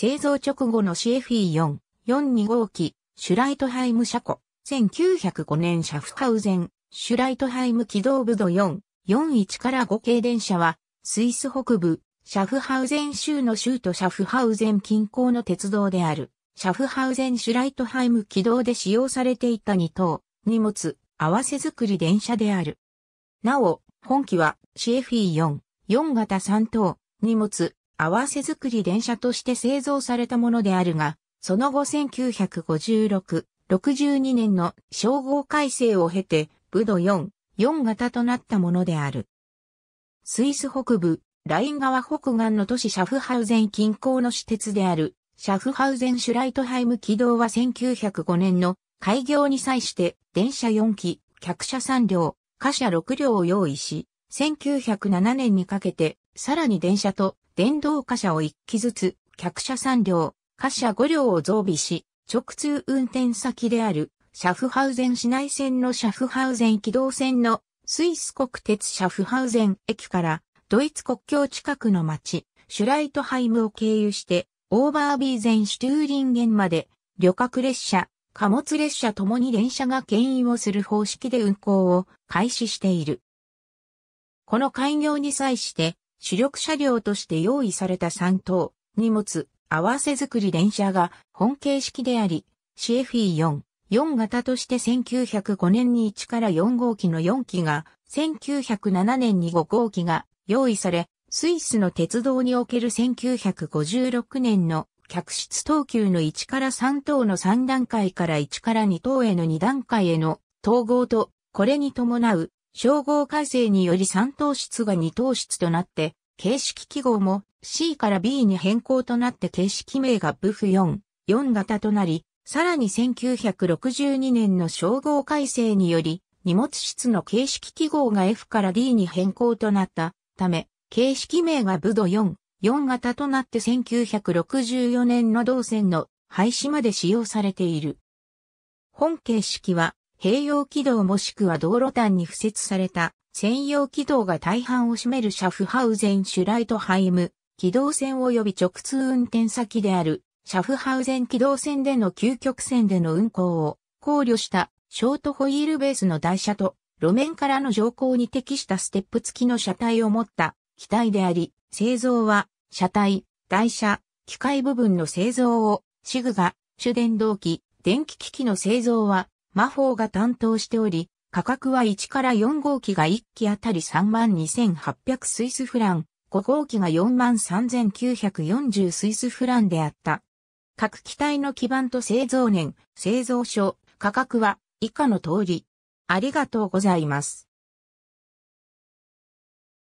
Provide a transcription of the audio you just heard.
製造直後の CFE4、42号機、シュライトハイム車庫、1905年シャフハウゼン、シュライトハイム軌道部の4、41から5系電車は、スイス北部、シャフハウゼン州の州都シャフハウゼン近郊の鉄道である、シャフハウゼンシュライトハイム軌道で使用されていた2等、荷物、合わせ作り電車である。なお、本機は CFE4、4型3等、荷物、合わせ作り電車として製造されたものであるが、その後1956、62年の称号改正を経て、ブド4、4型となったものである。スイス北部、ライン川北岸の都市シャフハウゼン近郊の私鉄である、シャフハウゼンシュライトハイム軌道は1905年の開業に際して電車4機、客車3両、貨車6両を用意し、1907年にかけてさらに電車と電動貨車を1機ずつ、客車3両、貨車5両を増備し、直通運転先である、シャフハウゼン市内線のシャフハウゼン軌道線のスイス国鉄シャフハウゼン駅からドイツ国境近くの町、シュライトハイムを経由して、オーバービーゼンシュトゥーリンゲンまで、旅客列車、貨物列車ともに電車が牽引をする方式で運行を開始している。この開業に際して、主力車両として用意された3等、荷物、合わせ作り電車が本形式であり、CFE4、4型として1905年に1から4号機の4機が、1907年に5号機が用意され、スイスの鉄道における1956年の客室等級の1から3等の3段階から1から2等への2段階への統合と、これに伴う称号改正により3等室が2等室となって、形式記号も C から B に変更となって形式名がブフ4、4型となり、さらに1962年の称号改正により、荷物室の形式記号が F から D に変更となったため、形式名がブド4、4型となって1964年の動線の廃止まで使用されている。本形式は併用軌道もしくは道路端に付設された専用軌道が大半を占めるシャフハウゼン・シュライトハイム、軌道線及び直通運転先である、シャフハウゼン軌道線での究極線での運行を考慮したショートホイールベースの台車と路面からの乗降に適したステップ付きの車体を持った機体であり、製造は車体、台車、機械部分の製造を、シグが主電動機、電気機器の製造は魔法が担当しており、価格は1から4号機が1機あたり32,800スイスフラン、5号機が43,940スイスフランであった。各機体の基盤と製造年、製造所、価格は以下の通り。ありがとうございます。